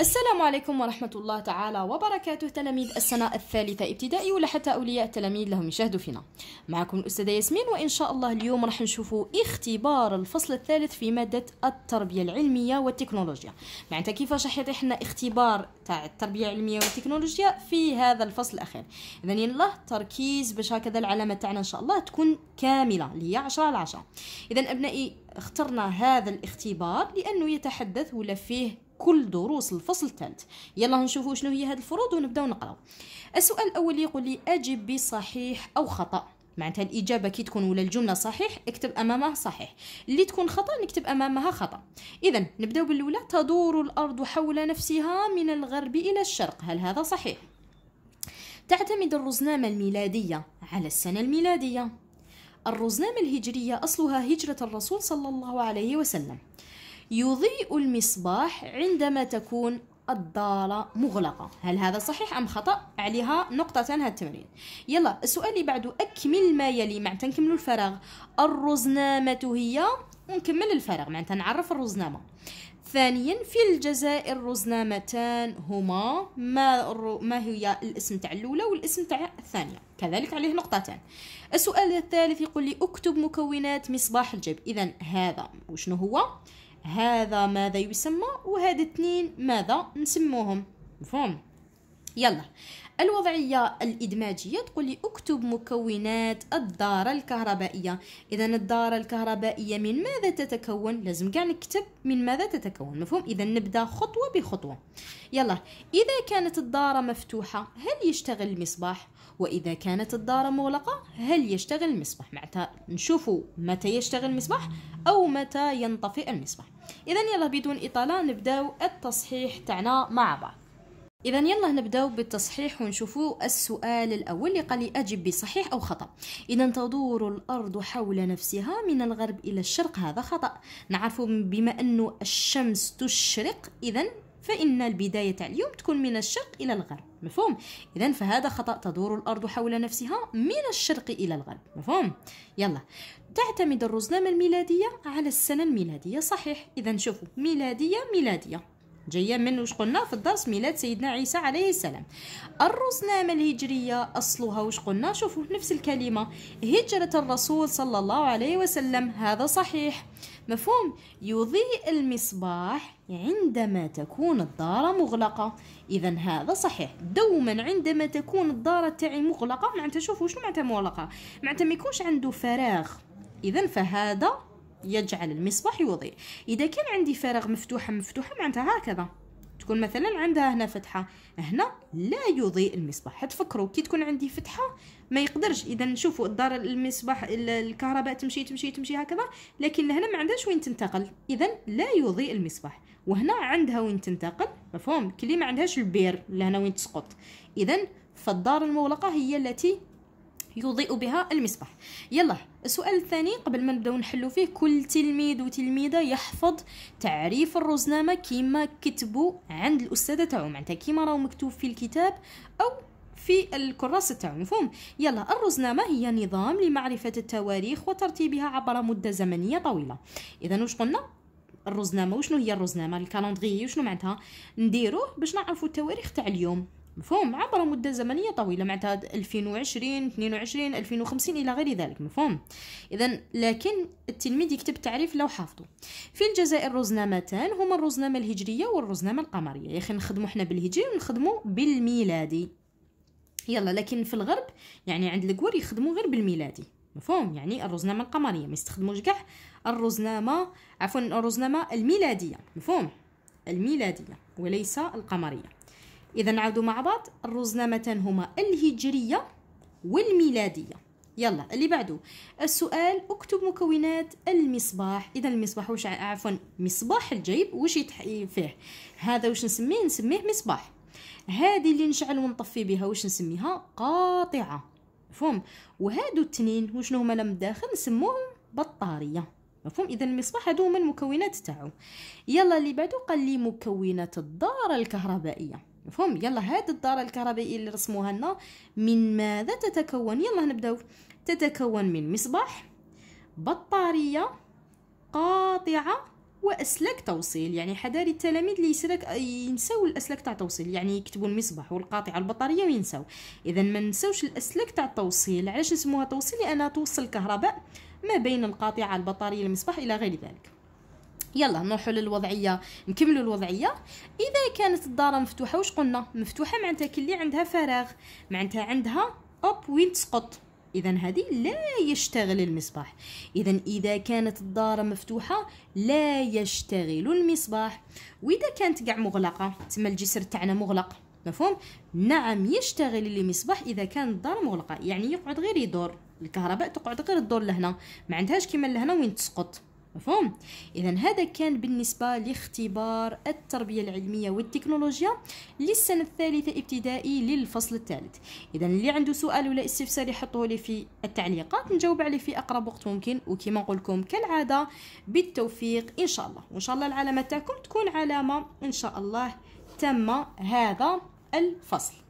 السلام عليكم ورحمة الله تعالى وبركاته تلاميذ السنة الثالثة ابتدائي ولا حتى أولياء التلاميذ لهم يشاهدوا فينا معكم الأستاذة ياسمين وإن شاء الله اليوم راح نشوفوا اختبار الفصل الثالث في مادة التربية العلمية والتكنولوجيا معناتها كيفاش راح لنا اختبار تاع التربية العلمية والتكنولوجيا في هذا الفصل الأخير إذا يلا تركيز باش هكذا العلامة تاعنا إن شاء الله تكون كاملة اللي هي 10 على 10 إذا أبنائي اخترنا هذا الاختبار لأنه يتحدث ولا فيه كل دروس الفصل الثالث يلا نشوفوا شنو هي هذه الفروض ونبداو نقراو السؤال الاول يقول لي اجب بصحيح او خطا معناتها الإجابة كي تكون ولا الجملة صحيح اكتب أمامها صحيح اللي تكون خطأ نكتب أمامها خطأ إذا نبداو بالأولى تدور الأرض حول نفسها من الغرب إلى الشرق هل هذا صحيح؟ تعتمد الرزنامة الميلادية على السنة الميلادية الرزنامة الهجرية أصلها هجرة الرسول صلى الله عليه وسلم يضيء المصباح عندما تكون الدارة مغلقة هل هذا صحيح أم خطأ؟ عليها نقطتان هاد التمرين يلا السؤال اللي بعده أكمل ما يلي مع تنكمل الفراغ الرزنامة هي ونكمل الفراغ مع نعرف الرزنامة ثانيا في الجزائر رزنامتان هما ما ما هي الاسم تاع الاولى والاسم تاع الثانيه كذلك عليه نقطتان السؤال الثالث يقول لي اكتب مكونات مصباح الجيب اذا هذا وشنو هو هذا ماذا يسمى وهذا اثنين ماذا نسموهم مفهوم يلا الوضعية الإدماجية تقول لي اكتب مكونات الدارة الكهربائية إذا الدارة الكهربائية من ماذا تتكون لازم كاع نكتب من ماذا تتكون مفهوم إذا نبدأ خطوة بخطوة يلا إذا كانت الدارة مفتوحة هل يشتغل المصباح وإذا كانت الدارة مغلقة هل يشتغل المصباح معناتها نشوفوا متى يشتغل المصباح أو متى ينطفئ المصباح إذا يلا بدون إطالة نبداو التصحيح تاعنا مع بعض إذا يلا نبداو بالتصحيح ونشوفوا السؤال الأول اللي قال أجب بصحيح أو خطأ إذا تدور الأرض حول نفسها من الغرب إلى الشرق هذا خطأ نعرف بما أن الشمس تشرق إذا فإن البداية تاع اليوم تكون من الشرق إلى الغرب مفهوم إذا فهذا خطأ تدور الأرض حول نفسها من الشرق إلى الغرب مفهوم يلا تعتمد الرزنامة الميلادية على السنة الميلادية صحيح إذا شوفوا ميلادية ميلادية جايه من واش قلنا في الدرس ميلاد سيدنا عيسى عليه السلام الرسنامه الهجريه اصلها واش قلنا شوفوا نفس الكلمه هجره الرسول صلى الله عليه وسلم هذا صحيح مفهوم يضيء المصباح عندما تكون الدار مغلقة إذا هذا صحيح دوما عندما تكون الدار تاعي مغلقة معناتها شوفوا شنو معناتها مغلقة معناتها ما يكونش عنده فراغ إذا فهذا يجعل المصباح يضيء إذا كان عندي فراغ مفتوحة مفتوحة معناتها هكذا تكون مثلا عندها هنا فتحة هنا لا يضيء المصباح تفكروا كي تكون عندي فتحة ما يقدرش إذا نشوفوا الدار المصباح الكهرباء تمشي تمشي تمشي هكذا لكن هنا ما عندهاش وين تنتقل إذا لا يضيء المصباح وهنا عندها وين تنتقل مفهوم كلي ما عندهاش البير لهنا وين تسقط إذا فالدار المغلقة هي التي يضيء بها المصباح يلا السؤال الثاني قبل ما نبداو نحلو فيه كل تلميذ وتلميذه يحفظ تعريف الرزنامه كيما كتبوا عند الاستاذه تاعو معناتها كيما راهو مكتوب في الكتاب او في الكراسة تاعو مفهوم يلا الرزنامة هي نظام لمعرفة التواريخ وترتيبها عبر مدة زمنية طويلة إذا واش قلنا الرزنامة وشنو هي الرزنامة الكالندغي وشنو معناتها نديروه باش نعرفوا التواريخ تاع اليوم مفهوم عبر مدة زمنية طويلة معناتها 2020 22 2050 إلى غير ذلك مفهوم إذا لكن التلميذ يكتب التعريف لو حافظه في الجزائر رزنامتان هما الرزنامة الهجرية والرزنامة القمرية يا أخي حنا بالهجري ونخدمو بالميلادي يلا لكن في الغرب يعني عند الكوار يخدمو غير بالميلادي مفهوم يعني الرزنامة القمرية ما يستخدموش كاع الرزنامة عفوا الرزنامة الميلادية مفهوم الميلادية وليس القمرية اذا نعاودوا مع بعض الرزنامتان هما الهجريه والميلاديه يلا اللي بعده السؤال اكتب مكونات المصباح اذا المصباح واش عفوا مصباح الجيب واش فيه هذا واش نسميه نسميه مصباح هذه اللي نشعل ونطفي بها واش نسميها قاطعه مفهوم وهادو التنين وشنو هما لم داخل نسموهم بطاريه مفهوم اذا المصباح هادو هما المكونات تاعو يلا اللي بعده قال لي مكونات الداره الكهربائيه مفهوم يلا هاد الدارة الكهربائية اللي رسموها لنا من ماذا تتكون يلا نبداو تتكون من مصباح بطارية قاطعة واسلاك توصيل يعني حذاري التلاميذ اللي يسلك ينساو الاسلاك تاع التوصيل يعني يكتبوا المصباح والقاطعه البطاريه وينساو اذا ما نساوش الاسلاك تاع التوصيل علاش نسموها توصيل لانها توصل الكهرباء ما بين القاطعه البطاريه المصباح الى غير ذلك يلا نروحوا للوضعيه نكملوا الوضعيه اذا كانت الدار مفتوحه واش قلنا مفتوحه معناتها كلي عندها فراغ معناتها عندها اوب وين تسقط اذا هذه لا يشتغل المصباح اذا اذا كانت الدار مفتوحه لا يشتغل المصباح واذا كانت كاع مغلقه تما الجسر تاعنا مغلق مفهوم نعم يشتغل المصباح اذا كان الدار مغلقه يعني يقعد غير يدور الكهرباء تقعد غير تدور لهنا ما عندهاش كيما لهنا وين تسقط مفهوم اذا هذا كان بالنسبه لاختبار التربيه العلميه والتكنولوجيا للسنه الثالثه ابتدائي للفصل الثالث اذا اللي عنده سؤال ولا استفسار يحطوه لي في التعليقات نجاوب عليه في اقرب وقت ممكن وكما نقول لكم كالعاده بالتوفيق ان شاء الله وان شاء الله العلامه تاعكم تكون علامه ان شاء الله تم هذا الفصل